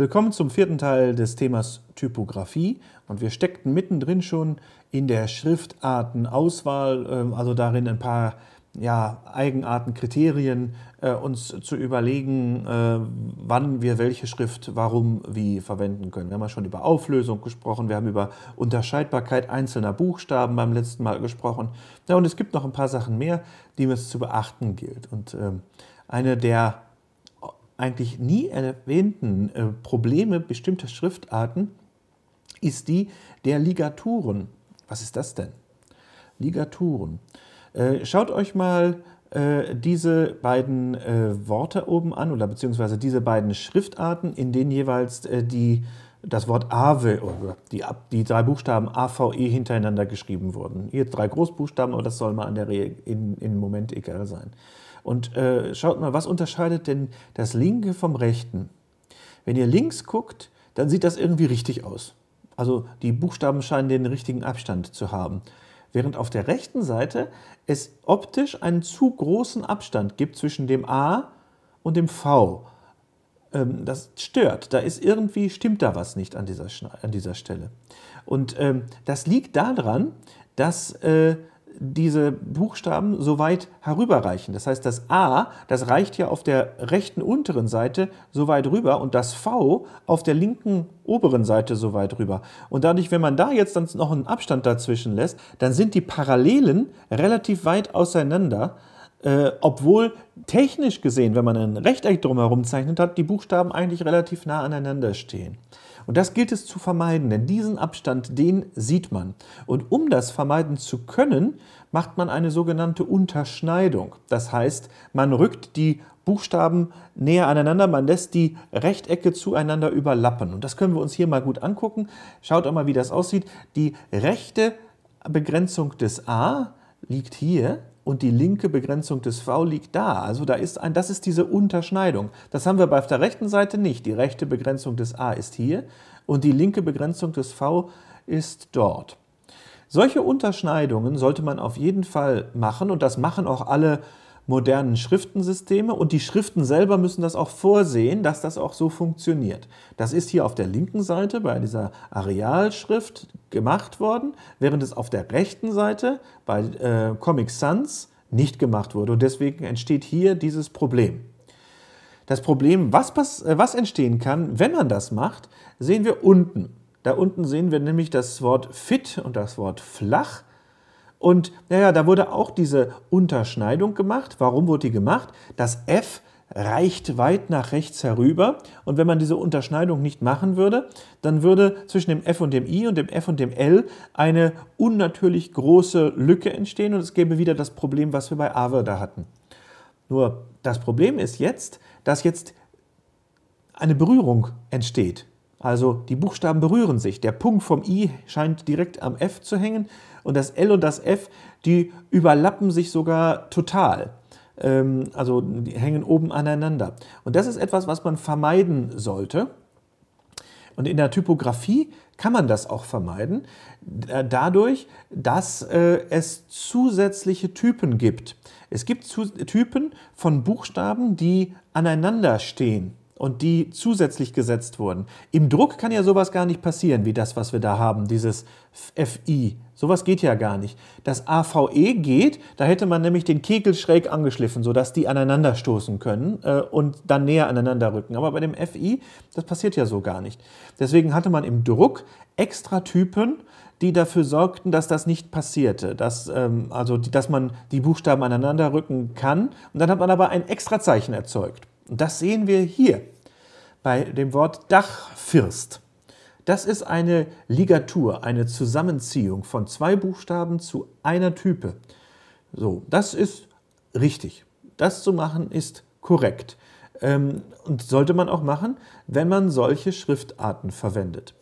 Willkommen zum vierten Teil des Themas Typografie und wir steckten mittendrin schon in der Schriftartenauswahl, ähm, also darin ein paar ja, Eigenarten, Kriterien äh, uns zu überlegen, äh, wann wir welche Schrift warum wie verwenden können. Wir haben ja schon über Auflösung gesprochen, wir haben über Unterscheidbarkeit einzelner Buchstaben beim letzten Mal gesprochen. Ja, und es gibt noch ein paar Sachen mehr, die es zu beachten gilt. Und ähm, eine der eigentlich nie erwähnten äh, Probleme bestimmter Schriftarten ist die der Ligaturen. Was ist das denn? Ligaturen. Äh, schaut euch mal äh, diese beiden äh, Worte oben an oder beziehungsweise diese beiden Schriftarten, in denen jeweils äh, die das Wort Ave oder oh die, die drei Buchstaben AVE hintereinander geschrieben wurden. Hier drei Großbuchstaben, aber das soll mal in der Re in, in Moment egal sein. Und äh, schaut mal, was unterscheidet denn das linke vom rechten? Wenn ihr links guckt, dann sieht das irgendwie richtig aus. Also die Buchstaben scheinen den richtigen Abstand zu haben. Während auf der rechten Seite es optisch einen zu großen Abstand gibt zwischen dem A und dem V ähm, das stört. Da ist irgendwie, stimmt da was nicht an dieser, an dieser Stelle. Und ähm, das liegt daran, dass äh, diese Buchstaben so weit herüberreichen. Das heißt, das A, das reicht ja auf der rechten unteren Seite so weit rüber und das V auf der linken oberen Seite so weit rüber. Und dadurch, wenn man da jetzt dann noch einen Abstand dazwischen lässt, dann sind die Parallelen relativ weit auseinander äh, obwohl technisch gesehen, wenn man ein Rechteck drumherum zeichnet hat, die Buchstaben eigentlich relativ nah aneinander stehen. Und das gilt es zu vermeiden, denn diesen Abstand, den sieht man. Und um das vermeiden zu können, macht man eine sogenannte Unterschneidung. Das heißt, man rückt die Buchstaben näher aneinander, man lässt die Rechtecke zueinander überlappen. Und das können wir uns hier mal gut angucken. Schaut auch mal, wie das aussieht. Die rechte Begrenzung des A liegt hier und die linke Begrenzung des V liegt da. Also da ist ein, das ist diese Unterscheidung. Das haben wir auf der rechten Seite nicht. Die rechte Begrenzung des A ist hier und die linke Begrenzung des V ist dort. Solche Unterscheidungen sollte man auf jeden Fall machen und das machen auch alle modernen Schriftensysteme und die Schriften selber müssen das auch vorsehen, dass das auch so funktioniert. Das ist hier auf der linken Seite bei dieser Arealschrift gemacht worden, während es auf der rechten Seite bei äh, Comic Sans nicht gemacht wurde und deswegen entsteht hier dieses Problem. Das Problem, was, äh, was entstehen kann, wenn man das macht, sehen wir unten. Da unten sehen wir nämlich das Wort fit und das Wort flach und naja, da wurde auch diese Unterschneidung gemacht. Warum wurde die gemacht? Das F reicht weit nach rechts herüber. Und wenn man diese Unterschneidung nicht machen würde, dann würde zwischen dem F und dem I und dem F und dem L eine unnatürlich große Lücke entstehen und es gäbe wieder das Problem, was wir bei Aave da hatten. Nur das Problem ist jetzt, dass jetzt eine Berührung entsteht. Also die Buchstaben berühren sich. Der Punkt vom I scheint direkt am F zu hängen und das L und das F, die überlappen sich sogar total. Ähm, also die hängen oben aneinander. Und das ist etwas, was man vermeiden sollte. Und in der Typografie kann man das auch vermeiden, äh, dadurch, dass äh, es zusätzliche Typen gibt. Es gibt zu, Typen von Buchstaben, die aneinander stehen und die zusätzlich gesetzt wurden. Im Druck kann ja sowas gar nicht passieren, wie das, was wir da haben, dieses FI Sowas geht ja gar nicht. Das AVE geht, da hätte man nämlich den Kegel schräg angeschliffen, sodass die aneinander stoßen können äh, und dann näher aneinander rücken. Aber bei dem FI, das passiert ja so gar nicht. Deswegen hatte man im Druck extra Typen, die dafür sorgten, dass das nicht passierte, dass, ähm, also die, dass man die Buchstaben aneinander rücken kann. Und dann hat man aber ein extra Zeichen erzeugt. Und das sehen wir hier bei dem Wort Dachfirst. Das ist eine Ligatur, eine Zusammenziehung von zwei Buchstaben zu einer Type. So, das ist richtig. Das zu machen ist korrekt ähm, und sollte man auch machen, wenn man solche Schriftarten verwendet.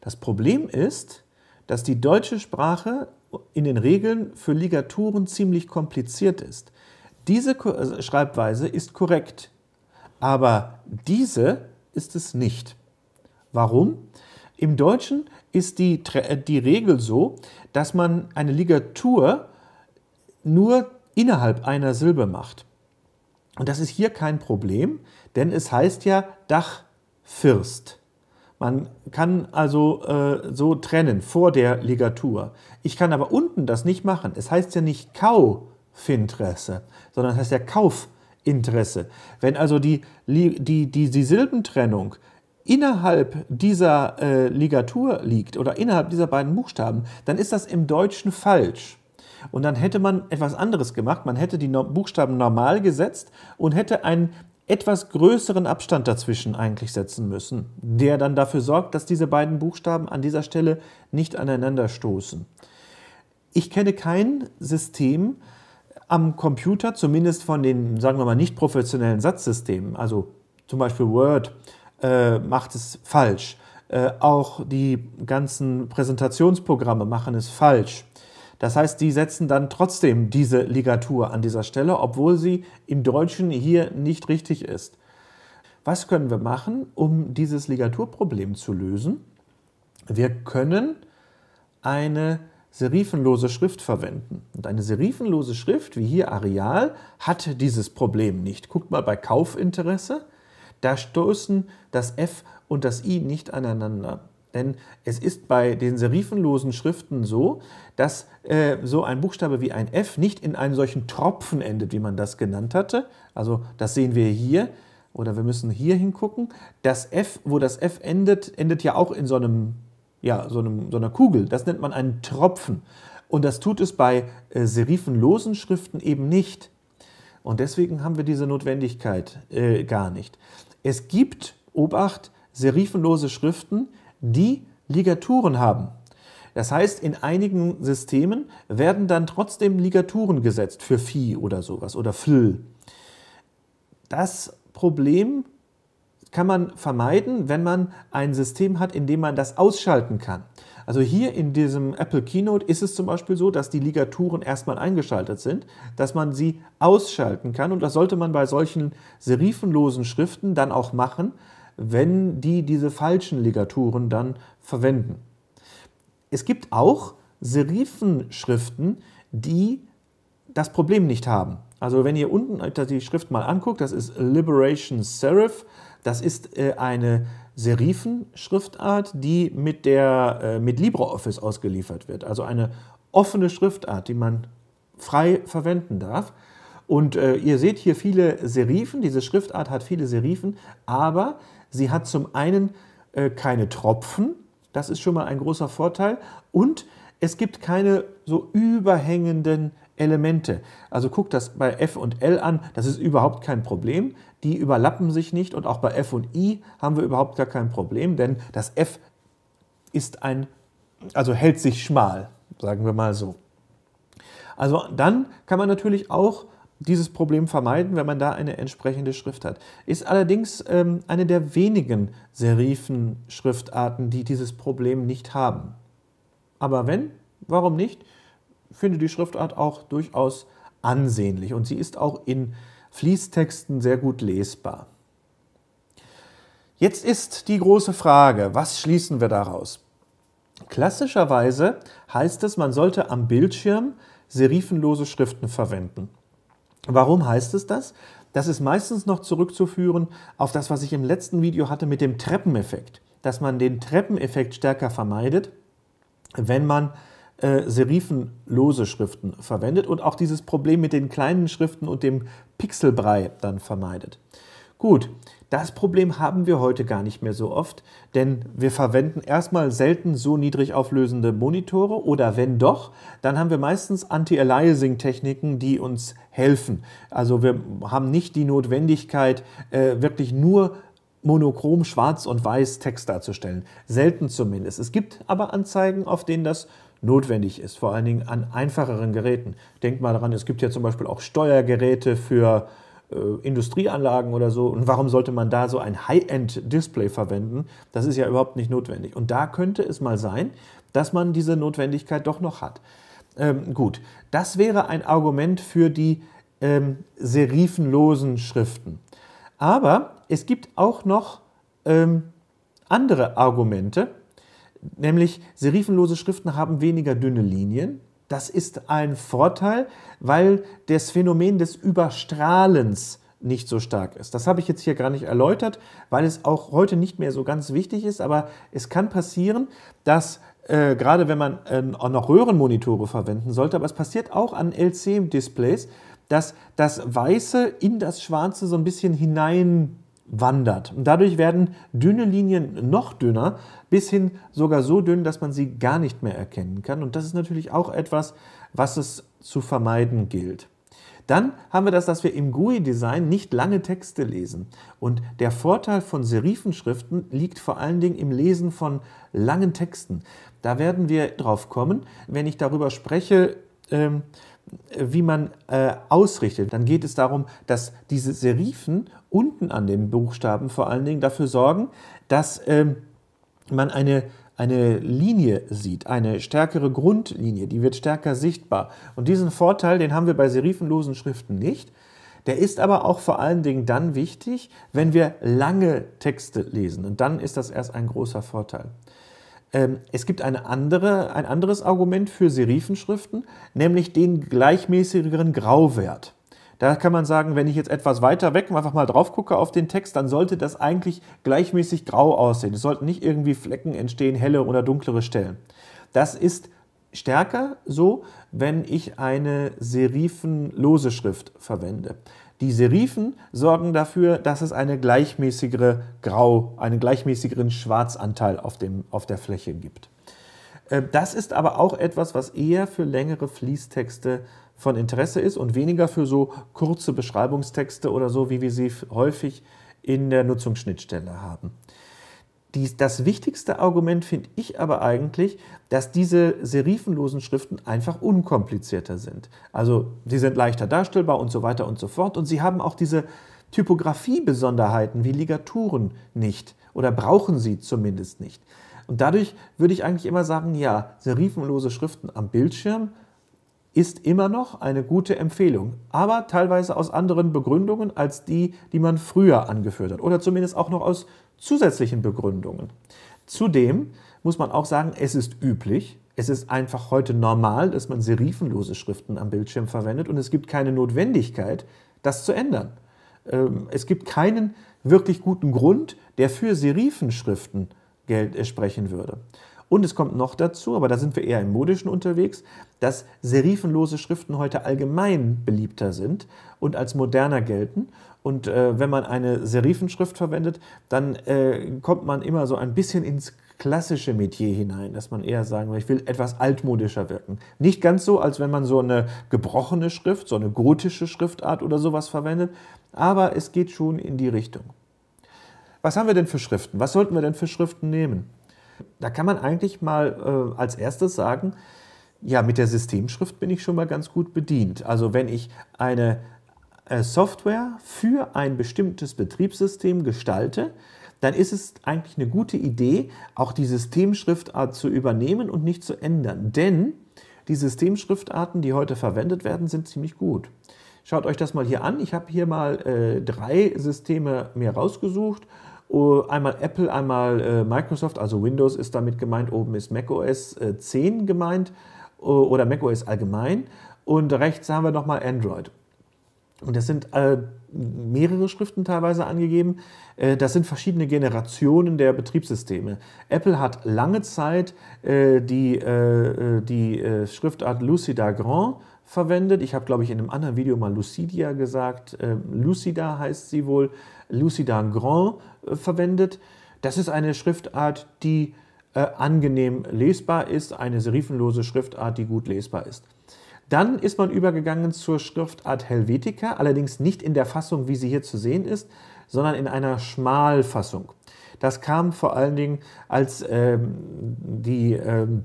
Das Problem ist, dass die deutsche Sprache in den Regeln für Ligaturen ziemlich kompliziert ist. Diese äh, Schreibweise ist korrekt, aber diese ist es nicht. Warum? Im Deutschen ist die, die Regel so, dass man eine Ligatur nur innerhalb einer Silbe macht. Und das ist hier kein Problem, denn es heißt ja Dachfirst. Man kann also äh, so trennen vor der Ligatur. Ich kann aber unten das nicht machen. Es heißt ja nicht Kaufinteresse, sondern es heißt ja Kaufinteresse. Wenn also die, die, die, die Silbentrennung innerhalb dieser äh, Ligatur liegt oder innerhalb dieser beiden Buchstaben, dann ist das im Deutschen falsch. Und dann hätte man etwas anderes gemacht. Man hätte die no Buchstaben normal gesetzt und hätte einen etwas größeren Abstand dazwischen eigentlich setzen müssen, der dann dafür sorgt, dass diese beiden Buchstaben an dieser Stelle nicht aneinander stoßen. Ich kenne kein System am Computer, zumindest von den, sagen wir mal, nicht professionellen Satzsystemen, also zum Beispiel Word, äh, macht es falsch. Äh, auch die ganzen Präsentationsprogramme machen es falsch. Das heißt, die setzen dann trotzdem diese Ligatur an dieser Stelle, obwohl sie im Deutschen hier nicht richtig ist. Was können wir machen, um dieses Ligaturproblem zu lösen? Wir können eine serifenlose Schrift verwenden. Und eine serifenlose Schrift, wie hier Areal, hat dieses Problem nicht. Guckt mal bei Kaufinteresse. Da stoßen das F und das I nicht aneinander. Denn es ist bei den serifenlosen Schriften so, dass äh, so ein Buchstabe wie ein F nicht in einem solchen Tropfen endet, wie man das genannt hatte. Also das sehen wir hier oder wir müssen hier hingucken. Das F, wo das F endet, endet ja auch in so, einem, ja, so, einem, so einer Kugel. Das nennt man einen Tropfen. Und das tut es bei äh, serifenlosen Schriften eben nicht. Und deswegen haben wir diese Notwendigkeit äh, gar nicht. Es gibt, Obacht, serifenlose Schriften, die Ligaturen haben. Das heißt, in einigen Systemen werden dann trotzdem Ligaturen gesetzt für Phi oder sowas oder Fl. Das Problem kann man vermeiden, wenn man ein System hat, in dem man das ausschalten kann. Also hier in diesem Apple Keynote ist es zum Beispiel so, dass die Ligaturen erstmal eingeschaltet sind, dass man sie ausschalten kann und das sollte man bei solchen serifenlosen Schriften dann auch machen, wenn die diese falschen Ligaturen dann verwenden. Es gibt auch Serifenschriften, die das Problem nicht haben. Also wenn ihr unten die Schrift mal anguckt, das ist Liberation Serif, das ist äh, eine Serifenschriftart, die mit, äh, mit LibreOffice ausgeliefert wird. Also eine offene Schriftart, die man frei verwenden darf. Und äh, ihr seht hier viele Serifen. Diese Schriftart hat viele Serifen, aber sie hat zum einen äh, keine Tropfen. Das ist schon mal ein großer Vorteil. Und es gibt keine so überhängenden Elemente. Also guckt das bei F und L an, das ist überhaupt kein Problem. Die überlappen sich nicht und auch bei F und I haben wir überhaupt gar kein Problem, denn das F ist ein, also hält sich schmal, sagen wir mal so. Also dann kann man natürlich auch dieses Problem vermeiden, wenn man da eine entsprechende Schrift hat. Ist allerdings ähm, eine der wenigen Serifen-Schriftarten, die dieses Problem nicht haben. Aber wenn, warum nicht? finde die Schriftart auch durchaus ansehnlich und sie ist auch in Fließtexten sehr gut lesbar. Jetzt ist die große Frage, was schließen wir daraus? Klassischerweise heißt es, man sollte am Bildschirm serifenlose Schriften verwenden. Warum heißt es das? Das ist meistens noch zurückzuführen auf das, was ich im letzten Video hatte mit dem Treppeneffekt, dass man den Treppeneffekt stärker vermeidet, wenn man äh, serifenlose Schriften verwendet und auch dieses Problem mit den kleinen Schriften und dem Pixelbrei dann vermeidet. Gut, das Problem haben wir heute gar nicht mehr so oft, denn wir verwenden erstmal selten so niedrig auflösende Monitore oder wenn doch, dann haben wir meistens Anti-Aliasing-Techniken, die uns helfen. Also wir haben nicht die Notwendigkeit, äh, wirklich nur monochrom schwarz und weiß Text darzustellen. Selten zumindest. Es gibt aber Anzeigen, auf denen das notwendig ist, vor allen Dingen an einfacheren Geräten. Denkt mal daran, es gibt ja zum Beispiel auch Steuergeräte für äh, Industrieanlagen oder so. Und warum sollte man da so ein High-End-Display verwenden? Das ist ja überhaupt nicht notwendig. Und da könnte es mal sein, dass man diese Notwendigkeit doch noch hat. Ähm, gut, das wäre ein Argument für die ähm, serifenlosen Schriften. Aber es gibt auch noch ähm, andere Argumente, Nämlich serifenlose Schriften haben weniger dünne Linien. Das ist ein Vorteil, weil das Phänomen des Überstrahlens nicht so stark ist. Das habe ich jetzt hier gar nicht erläutert, weil es auch heute nicht mehr so ganz wichtig ist, aber es kann passieren, dass äh, gerade wenn man äh, auch noch Röhrenmonitore verwenden sollte, aber es passiert auch an lc displays dass das Weiße in das Schwarze so ein bisschen hinein wandert. Und dadurch werden dünne Linien noch dünner, bis hin sogar so dünn, dass man sie gar nicht mehr erkennen kann. Und das ist natürlich auch etwas, was es zu vermeiden gilt. Dann haben wir das, dass wir im GUI-Design nicht lange Texte lesen. Und der Vorteil von Serifenschriften liegt vor allen Dingen im Lesen von langen Texten. Da werden wir drauf kommen, wenn ich darüber spreche, ähm, wie man äh, ausrichtet, dann geht es darum, dass diese Serifen unten an den Buchstaben vor allen Dingen dafür sorgen, dass ähm, man eine, eine Linie sieht, eine stärkere Grundlinie, die wird stärker sichtbar. Und diesen Vorteil, den haben wir bei serifenlosen Schriften nicht. Der ist aber auch vor allen Dingen dann wichtig, wenn wir lange Texte lesen. Und dann ist das erst ein großer Vorteil. Ähm, es gibt eine andere, ein anderes Argument für Serifenschriften, nämlich den gleichmäßigeren Grauwert. Da kann man sagen, wenn ich jetzt etwas weiter weg einfach mal drauf gucke auf den Text, dann sollte das eigentlich gleichmäßig grau aussehen. Es sollten nicht irgendwie Flecken entstehen, helle oder dunklere Stellen. Das ist stärker so, wenn ich eine serifenlose Schrift verwende. Die Serifen sorgen dafür, dass es eine gleichmäßigere Grau, einen gleichmäßigeren Schwarzanteil auf, dem, auf der Fläche gibt. Äh, das ist aber auch etwas, was eher für längere Fließtexte von Interesse ist und weniger für so kurze Beschreibungstexte oder so, wie wir sie häufig in der Nutzungsschnittstelle haben. Dies, das wichtigste Argument finde ich aber eigentlich, dass diese serifenlosen Schriften einfach unkomplizierter sind. Also sie sind leichter darstellbar und so weiter und so fort. Und sie haben auch diese Typografiebesonderheiten wie Ligaturen nicht oder brauchen sie zumindest nicht. Und dadurch würde ich eigentlich immer sagen, ja, serifenlose Schriften am Bildschirm ist immer noch eine gute Empfehlung, aber teilweise aus anderen Begründungen als die, die man früher angeführt hat oder zumindest auch noch aus zusätzlichen Begründungen. Zudem muss man auch sagen, es ist üblich, es ist einfach heute normal, dass man serifenlose Schriften am Bildschirm verwendet und es gibt keine Notwendigkeit, das zu ändern. Ähm, es gibt keinen wirklich guten Grund, der für Serifenschriften Geld äh, sprechen würde. Und es kommt noch dazu, aber da sind wir eher im Modischen unterwegs, dass serifenlose Schriften heute allgemein beliebter sind und als moderner gelten und äh, wenn man eine Serifenschrift verwendet, dann äh, kommt man immer so ein bisschen ins klassische Metier hinein, dass man eher sagen will, ich will etwas altmodischer wirken. Nicht ganz so, als wenn man so eine gebrochene Schrift, so eine gotische Schriftart oder sowas verwendet, aber es geht schon in die Richtung. Was haben wir denn für Schriften? Was sollten wir denn für Schriften nehmen? Da kann man eigentlich mal äh, als erstes sagen, ja, mit der Systemschrift bin ich schon mal ganz gut bedient. Also wenn ich eine äh, Software für ein bestimmtes Betriebssystem gestalte, dann ist es eigentlich eine gute Idee, auch die Systemschriftart zu übernehmen und nicht zu ändern. Denn die Systemschriftarten, die heute verwendet werden, sind ziemlich gut. Schaut euch das mal hier an. Ich habe hier mal äh, drei Systeme mir rausgesucht. Oh, einmal Apple, einmal äh, Microsoft, also Windows ist damit gemeint, oben ist macOS äh, 10 gemeint oh, oder macOS allgemein. Und rechts haben wir nochmal Android. Und es sind äh, mehrere Schriften teilweise angegeben. Äh, das sind verschiedene Generationen der Betriebssysteme. Apple hat lange Zeit äh, die, äh, äh, die äh, Schriftart Lucida Grand verwendet. Ich habe, glaube ich, in einem anderen Video mal Lucidia gesagt. Ähm, Lucida heißt sie wohl. Lucida Grand verwendet. Das ist eine Schriftart, die angenehm lesbar ist, eine serifenlose Schriftart, die gut lesbar ist. Dann ist man übergegangen zur Schriftart Helvetica, allerdings nicht in der Fassung, wie sie hier zu sehen ist, sondern in einer Schmalfassung. Das kam vor allen Dingen, als ähm, die, ähm,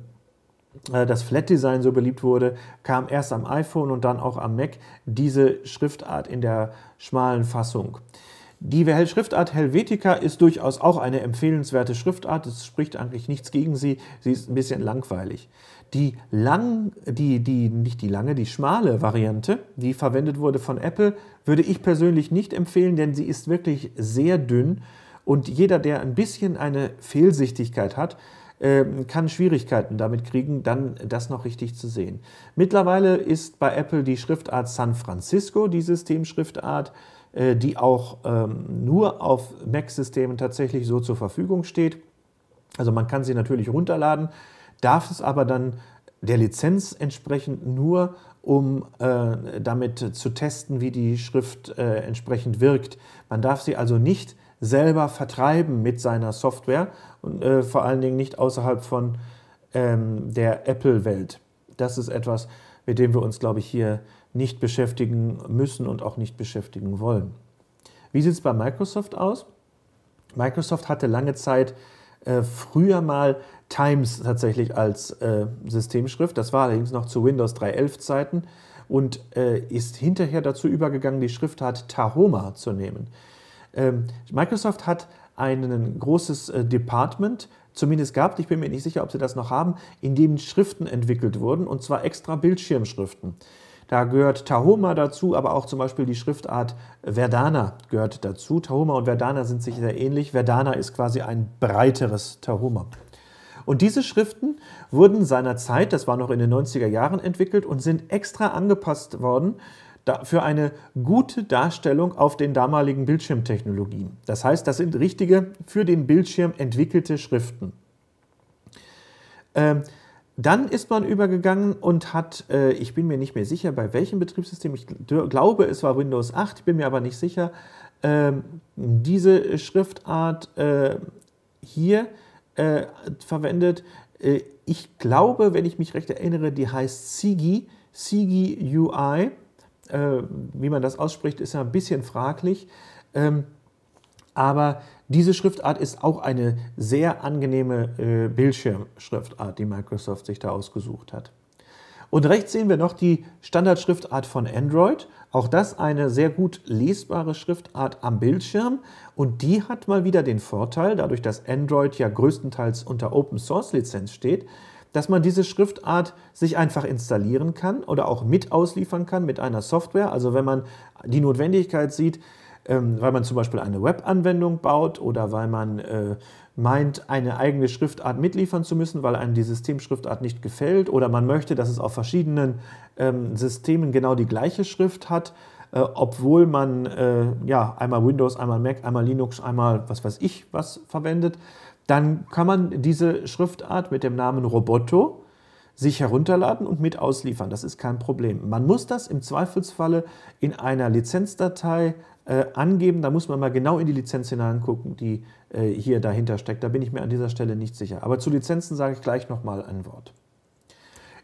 äh, das Flat-Design so beliebt wurde, kam erst am iPhone und dann auch am Mac diese Schriftart in der schmalen Fassung. Die Schriftart Helvetica ist durchaus auch eine empfehlenswerte Schriftart. Es spricht eigentlich nichts gegen sie. Sie ist ein bisschen langweilig. Die lang, die, die, nicht die lange, die schmale Variante, die verwendet wurde von Apple, würde ich persönlich nicht empfehlen, denn sie ist wirklich sehr dünn. Und jeder, der ein bisschen eine Fehlsichtigkeit hat, ähm, kann Schwierigkeiten damit kriegen, dann das noch richtig zu sehen. Mittlerweile ist bei Apple die Schriftart San Francisco, die Systemschriftart, äh, die auch ähm, nur auf Mac-Systemen tatsächlich so zur Verfügung steht. Also man kann sie natürlich runterladen, darf es aber dann der Lizenz entsprechend nur, um äh, damit zu testen, wie die Schrift äh, entsprechend wirkt. Man darf sie also nicht selber vertreiben mit seiner Software und äh, vor allen Dingen nicht außerhalb von ähm, der Apple-Welt. Das ist etwas, mit dem wir uns, glaube ich, hier nicht beschäftigen müssen und auch nicht beschäftigen wollen. Wie sieht es bei Microsoft aus? Microsoft hatte lange Zeit äh, früher mal Times tatsächlich als äh, Systemschrift. Das war allerdings noch zu Windows 3.11 Zeiten und äh, ist hinterher dazu übergegangen, die Schriftart Tahoma zu nehmen. Ähm, Microsoft hat ein großes äh, Department zumindest gehabt, ich bin mir nicht sicher, ob sie das noch haben, in dem Schriften entwickelt wurden, und zwar extra Bildschirmschriften. Da gehört Tahoma dazu, aber auch zum Beispiel die Schriftart Verdana gehört dazu. Tahoma und Verdana sind sich sehr ähnlich. Verdana ist quasi ein breiteres Tahoma. Und diese Schriften wurden seinerzeit, das war noch in den 90er Jahren, entwickelt und sind extra angepasst worden für eine gute Darstellung auf den damaligen Bildschirmtechnologien. Das heißt, das sind richtige, für den Bildschirm entwickelte Schriften. Ähm, dann ist man übergegangen und hat, äh, ich bin mir nicht mehr sicher, bei welchem Betriebssystem, ich glaube, es war Windows 8, ich bin mir aber nicht sicher, ähm, diese Schriftart äh, hier äh, verwendet. Äh, ich glaube, wenn ich mich recht erinnere, die heißt Sigi, Sigi UI. Äh, wie man das ausspricht, ist ja ein bisschen fraglich. Ähm, aber diese Schriftart ist auch eine sehr angenehme äh, Bildschirmschriftart, die Microsoft sich da ausgesucht hat. Und rechts sehen wir noch die Standardschriftart von Android. Auch das eine sehr gut lesbare Schriftart am Bildschirm. Und die hat mal wieder den Vorteil, dadurch, dass Android ja größtenteils unter Open Source Lizenz steht, dass man diese Schriftart sich einfach installieren kann oder auch mit ausliefern kann mit einer Software. Also wenn man die Notwendigkeit sieht, ähm, weil man zum Beispiel eine Web-Anwendung baut oder weil man äh, meint, eine eigene Schriftart mitliefern zu müssen, weil einem die Systemschriftart nicht gefällt oder man möchte, dass es auf verschiedenen ähm, Systemen genau die gleiche Schrift hat, äh, obwohl man äh, ja einmal Windows, einmal Mac, einmal Linux, einmal was weiß ich was verwendet, dann kann man diese Schriftart mit dem Namen Roboto sich herunterladen und mit ausliefern. Das ist kein Problem. Man muss das im Zweifelsfalle in einer Lizenzdatei äh, angeben. Da muss man mal genau in die Lizenz hineingucken, die äh, hier dahinter steckt. Da bin ich mir an dieser Stelle nicht sicher. Aber zu Lizenzen sage ich gleich nochmal ein Wort.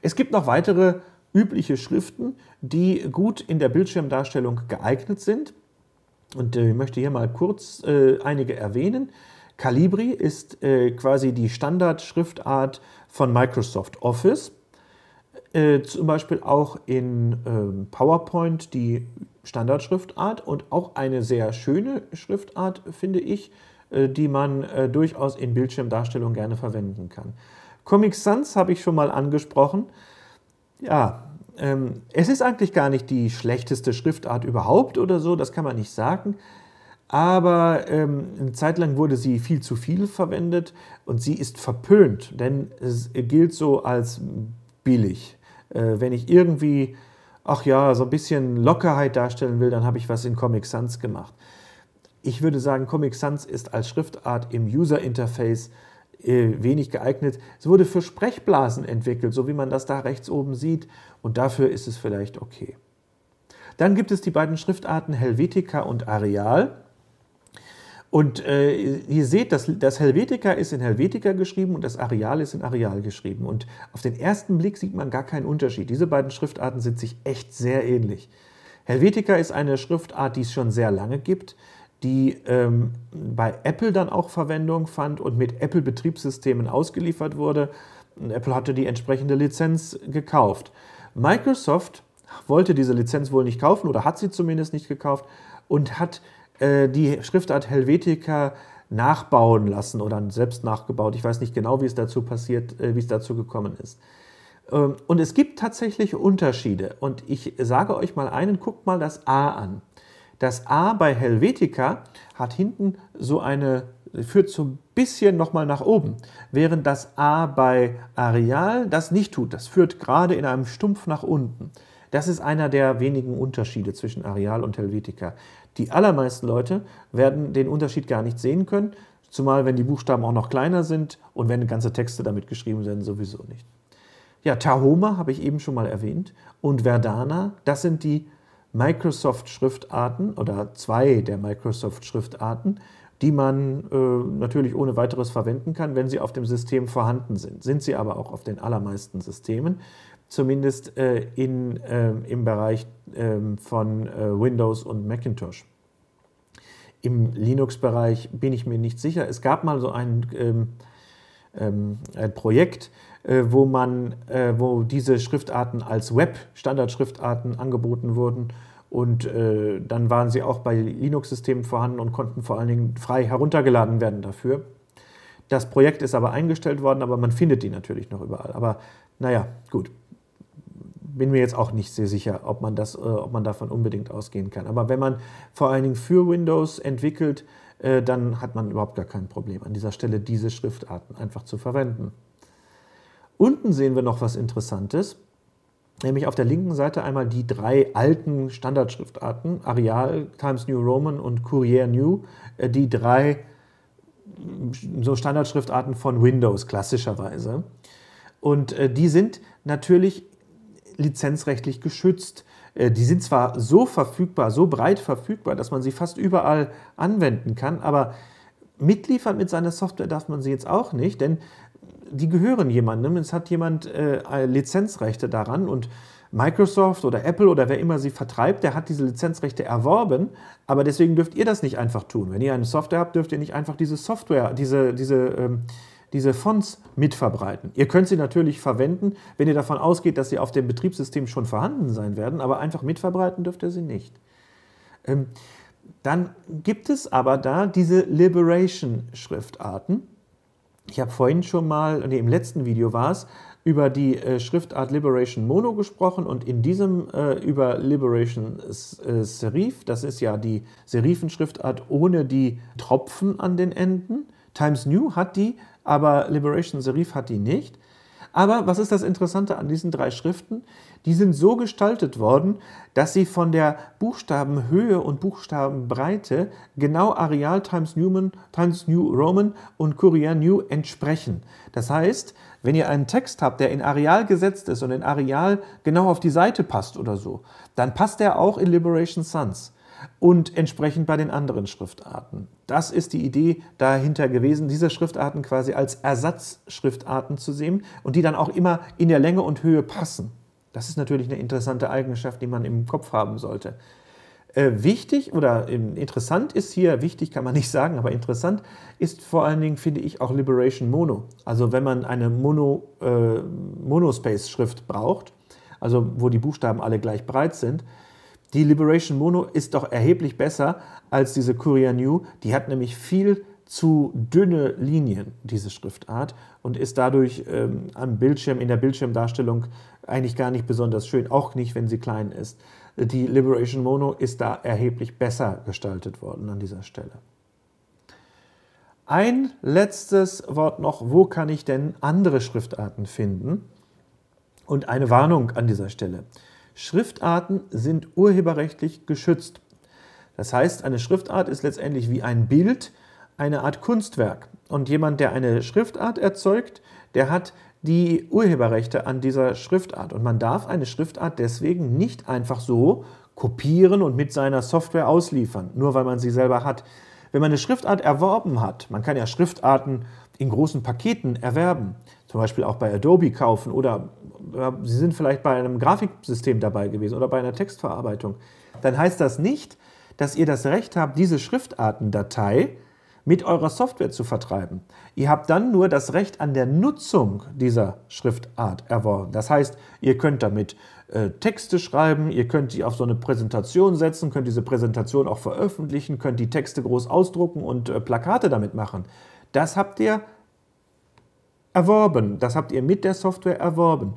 Es gibt noch weitere übliche Schriften, die gut in der Bildschirmdarstellung geeignet sind. Und äh, ich möchte hier mal kurz äh, einige erwähnen. Calibri ist äh, quasi die Standardschriftart von Microsoft Office. Äh, zum Beispiel auch in äh, PowerPoint die Standardschriftart und auch eine sehr schöne Schriftart, finde ich, äh, die man äh, durchaus in Bildschirmdarstellung gerne verwenden kann. Comic Sans habe ich schon mal angesprochen. Ja, ähm, es ist eigentlich gar nicht die schlechteste Schriftart überhaupt oder so, das kann man nicht sagen aber ähm, eine Zeit lang wurde sie viel zu viel verwendet und sie ist verpönt, denn es gilt so als billig. Äh, wenn ich irgendwie, ach ja, so ein bisschen Lockerheit darstellen will, dann habe ich was in Comic Sans gemacht. Ich würde sagen, Comic Sans ist als Schriftart im User Interface äh, wenig geeignet. Es wurde für Sprechblasen entwickelt, so wie man das da rechts oben sieht, und dafür ist es vielleicht okay. Dann gibt es die beiden Schriftarten Helvetica und Areal. Und äh, ihr seht, das, das Helvetica ist in Helvetica geschrieben und das Areal ist in Areal geschrieben. Und auf den ersten Blick sieht man gar keinen Unterschied. Diese beiden Schriftarten sind sich echt sehr ähnlich. Helvetica ist eine Schriftart, die es schon sehr lange gibt, die ähm, bei Apple dann auch Verwendung fand und mit Apple-Betriebssystemen ausgeliefert wurde. Apple hatte die entsprechende Lizenz gekauft. Microsoft wollte diese Lizenz wohl nicht kaufen oder hat sie zumindest nicht gekauft und hat äh, die Schriftart Helvetica nachbauen lassen oder selbst nachgebaut. Ich weiß nicht genau, wie es dazu passiert, äh, wie es dazu gekommen ist. Ähm, und es gibt tatsächlich Unterschiede. Und ich sage euch mal einen, guckt mal das A an. Das A bei Helvetica hat hinten so eine, führt so ein bisschen nochmal nach oben, während das A bei Areal das nicht tut. Das führt gerade in einem Stumpf nach unten. Das ist einer der wenigen Unterschiede zwischen Areal und Helvetica. Die allermeisten Leute werden den Unterschied gar nicht sehen können, zumal wenn die Buchstaben auch noch kleiner sind und wenn ganze Texte damit geschrieben werden, sowieso nicht. Ja, Tahoma habe ich eben schon mal erwähnt und Verdana, das sind die Microsoft-Schriftarten oder zwei der Microsoft-Schriftarten, die man äh, natürlich ohne weiteres verwenden kann, wenn sie auf dem System vorhanden sind. Sind sie aber auch auf den allermeisten Systemen, zumindest äh, in, äh, im Bereich ähm, von äh, Windows und Macintosh. Im Linux-Bereich bin ich mir nicht sicher. Es gab mal so ein, ähm, ähm, ein Projekt, äh, wo, man, äh, wo diese Schriftarten als Web-Standardschriftarten angeboten wurden. Und äh, dann waren sie auch bei Linux-Systemen vorhanden und konnten vor allen Dingen frei heruntergeladen werden dafür. Das Projekt ist aber eingestellt worden, aber man findet die natürlich noch überall. Aber naja, gut bin mir jetzt auch nicht sehr sicher, ob man, das, äh, ob man davon unbedingt ausgehen kann. Aber wenn man vor allen Dingen für Windows entwickelt, äh, dann hat man überhaupt gar kein Problem, an dieser Stelle diese Schriftarten einfach zu verwenden. Unten sehen wir noch was Interessantes, nämlich auf der linken Seite einmal die drei alten Standardschriftarten, Arial, Times New Roman und Courier New, äh, die drei mm, so Standardschriftarten von Windows klassischerweise. Und äh, die sind natürlich lizenzrechtlich geschützt. Äh, die sind zwar so verfügbar, so breit verfügbar, dass man sie fast überall anwenden kann, aber mitliefern mit seiner Software darf man sie jetzt auch nicht, denn die gehören jemandem. Es hat jemand äh, Lizenzrechte daran und Microsoft oder Apple oder wer immer sie vertreibt, der hat diese Lizenzrechte erworben, aber deswegen dürft ihr das nicht einfach tun. Wenn ihr eine Software habt, dürft ihr nicht einfach diese Software, diese, diese ähm, diese Fonts mitverbreiten. Ihr könnt sie natürlich verwenden, wenn ihr davon ausgeht, dass sie auf dem Betriebssystem schon vorhanden sein werden, aber einfach mitverbreiten dürft ihr sie nicht. Ähm, dann gibt es aber da diese Liberation-Schriftarten. Ich habe vorhin schon mal, nee, im letzten Video war es, über die äh, Schriftart Liberation Mono gesprochen und in diesem äh, über Liberation äh, Serif, das ist ja die Serifenschriftart ohne die Tropfen an den Enden. Times New hat die aber Liberation Serif hat die nicht. Aber was ist das Interessante an diesen drei Schriften? Die sind so gestaltet worden, dass sie von der Buchstabenhöhe und Buchstabenbreite genau Areal Times, Newman, Times New Roman und Courier New entsprechen. Das heißt, wenn ihr einen Text habt, der in Areal gesetzt ist und in Areal genau auf die Seite passt oder so, dann passt der auch in Liberation Sons und entsprechend bei den anderen Schriftarten. Das ist die Idee dahinter gewesen, diese Schriftarten quasi als Ersatzschriftarten zu sehen und die dann auch immer in der Länge und Höhe passen. Das ist natürlich eine interessante Eigenschaft, die man im Kopf haben sollte. Äh, wichtig oder ähm, interessant ist hier, wichtig kann man nicht sagen, aber interessant ist vor allen Dingen, finde ich, auch Liberation Mono. Also wenn man eine Mono, äh, Monospace-Schrift braucht, also wo die Buchstaben alle gleich breit sind, die Liberation Mono ist doch erheblich besser als diese Courier New. Die hat nämlich viel zu dünne Linien, diese Schriftart, und ist dadurch ähm, am Bildschirm, in der Bildschirmdarstellung eigentlich gar nicht besonders schön, auch nicht, wenn sie klein ist. Die Liberation Mono ist da erheblich besser gestaltet worden an dieser Stelle. Ein letztes Wort noch, wo kann ich denn andere Schriftarten finden? Und eine Warnung an dieser Stelle. Schriftarten sind urheberrechtlich geschützt. Das heißt, eine Schriftart ist letztendlich wie ein Bild, eine Art Kunstwerk. Und jemand, der eine Schriftart erzeugt, der hat die Urheberrechte an dieser Schriftart. Und man darf eine Schriftart deswegen nicht einfach so kopieren und mit seiner Software ausliefern, nur weil man sie selber hat. Wenn man eine Schriftart erworben hat, man kann ja Schriftarten in großen Paketen erwerben, zum Beispiel auch bei Adobe kaufen oder Sie sind vielleicht bei einem Grafiksystem dabei gewesen oder bei einer Textverarbeitung, dann heißt das nicht, dass ihr das Recht habt, diese Schriftartendatei mit eurer Software zu vertreiben. Ihr habt dann nur das Recht an der Nutzung dieser Schriftart erworben. Das heißt, ihr könnt damit äh, Texte schreiben, ihr könnt die auf so eine Präsentation setzen, könnt diese Präsentation auch veröffentlichen, könnt die Texte groß ausdrucken und äh, Plakate damit machen. Das habt ihr erworben. Das habt ihr mit der Software erworben.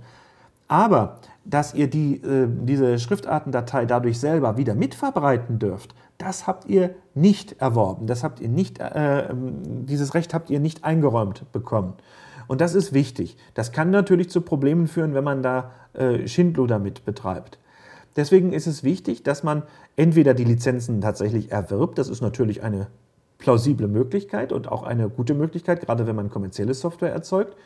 Aber dass ihr die, äh, diese Schriftartendatei dadurch selber wieder mitverbreiten dürft, das habt ihr nicht erworben. Das habt ihr nicht, äh, ähm, dieses Recht habt ihr nicht eingeräumt bekommen. Und das ist wichtig. Das kann natürlich zu Problemen führen, wenn man da äh, Schindluder mit betreibt. Deswegen ist es wichtig, dass man entweder die Lizenzen tatsächlich erwirbt, das ist natürlich eine plausible Möglichkeit und auch eine gute Möglichkeit, gerade wenn man kommerzielle Software erzeugt.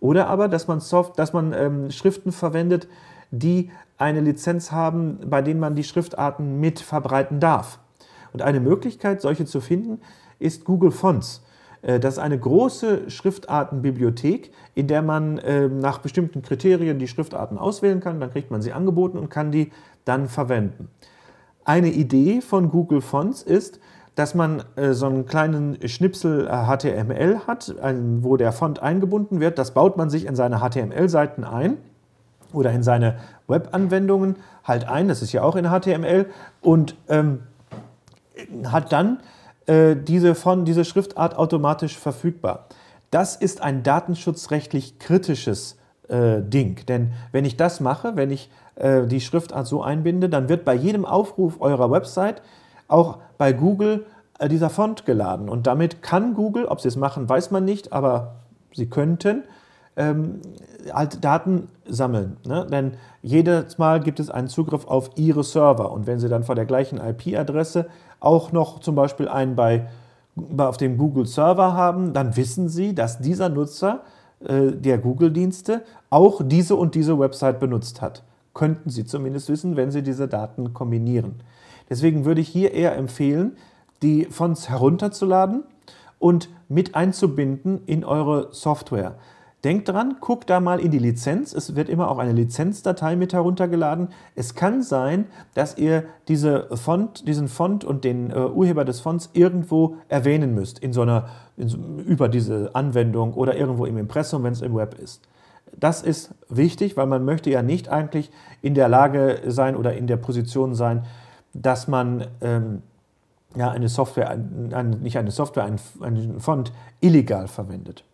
Oder aber, dass man, Soft, dass man ähm, Schriften verwendet, die eine Lizenz haben, bei denen man die Schriftarten mit verbreiten darf. Und eine Möglichkeit, solche zu finden, ist Google Fonts. Äh, das ist eine große Schriftartenbibliothek, in der man ähm, nach bestimmten Kriterien die Schriftarten auswählen kann. Dann kriegt man sie angeboten und kann die dann verwenden. Eine Idee von Google Fonts ist, dass man äh, so einen kleinen Schnipsel HTML äh, hat, ein, wo der Font eingebunden wird. Das baut man sich in seine HTML-Seiten ein oder in seine Web-Anwendungen halt ein. Das ist ja auch in HTML. Und ähm, hat dann äh, diese, von, diese Schriftart automatisch verfügbar. Das ist ein datenschutzrechtlich kritisches äh, Ding. Denn wenn ich das mache, wenn ich äh, die Schriftart so einbinde, dann wird bei jedem Aufruf eurer Website auch bei Google äh, dieser Font geladen. Und damit kann Google, ob sie es machen, weiß man nicht, aber sie könnten ähm, halt Daten sammeln. Ne? Denn jedes Mal gibt es einen Zugriff auf ihre Server. Und wenn sie dann vor der gleichen IP-Adresse auch noch zum Beispiel einen bei, auf dem Google-Server haben, dann wissen sie, dass dieser Nutzer äh, der Google-Dienste auch diese und diese Website benutzt hat. Könnten sie zumindest wissen, wenn sie diese Daten kombinieren. Deswegen würde ich hier eher empfehlen, die Fonts herunterzuladen und mit einzubinden in eure Software. Denkt dran, guckt da mal in die Lizenz. Es wird immer auch eine Lizenzdatei mit heruntergeladen. Es kann sein, dass ihr diese Font, diesen Font und den äh, Urheber des Fonts irgendwo erwähnen müsst in so einer in so, über diese Anwendung oder irgendwo im Impressum, wenn es im Web ist. Das ist wichtig, weil man möchte ja nicht eigentlich in der Lage sein oder in der Position sein, dass man ähm, ja, eine Software, ein, ein, nicht eine Software, einen, einen Font illegal verwendet.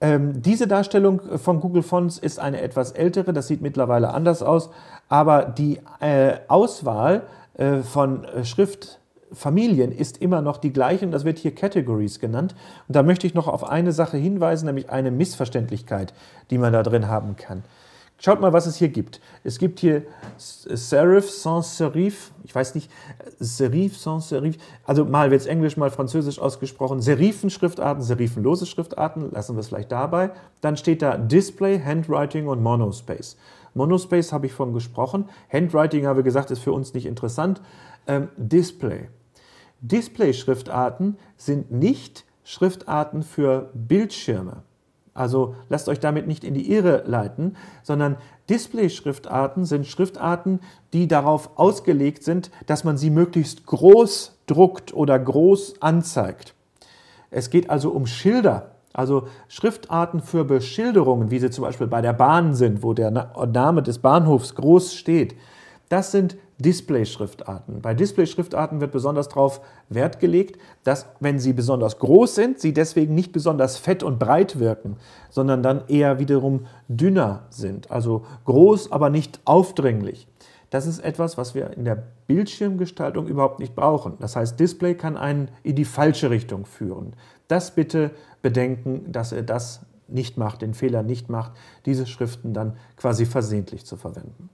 Ähm, diese Darstellung von Google Fonts ist eine etwas ältere, das sieht mittlerweile anders aus, aber die äh, Auswahl äh, von Schriftfamilien ist immer noch die gleiche und das wird hier Categories genannt. Und da möchte ich noch auf eine Sache hinweisen, nämlich eine Missverständlichkeit, die man da drin haben kann. Schaut mal, was es hier gibt. Es gibt hier Serif sans Serif, ich weiß nicht, Serif sans Serif, also mal wird es Englisch, mal Französisch ausgesprochen, Serifenschriftarten, serifenlose Schriftarten, lassen wir es vielleicht dabei. Dann steht da Display, Handwriting und Monospace. Monospace habe ich von gesprochen, Handwriting habe ich gesagt, ist für uns nicht interessant. Ähm, Display. Display-Schriftarten sind nicht Schriftarten für Bildschirme. Also lasst euch damit nicht in die Irre leiten, sondern Display-Schriftarten sind Schriftarten, die darauf ausgelegt sind, dass man sie möglichst groß druckt oder groß anzeigt. Es geht also um Schilder, also Schriftarten für Beschilderungen, wie sie zum Beispiel bei der Bahn sind, wo der Name des Bahnhofs groß steht. Das sind Display-Schriftarten. Bei Display-Schriftarten wird besonders darauf Wert gelegt, dass, wenn sie besonders groß sind, sie deswegen nicht besonders fett und breit wirken, sondern dann eher wiederum dünner sind. Also groß, aber nicht aufdringlich. Das ist etwas, was wir in der Bildschirmgestaltung überhaupt nicht brauchen. Das heißt, Display kann einen in die falsche Richtung führen. Das bitte bedenken, dass er das nicht macht, den Fehler nicht macht, diese Schriften dann quasi versehentlich zu verwenden.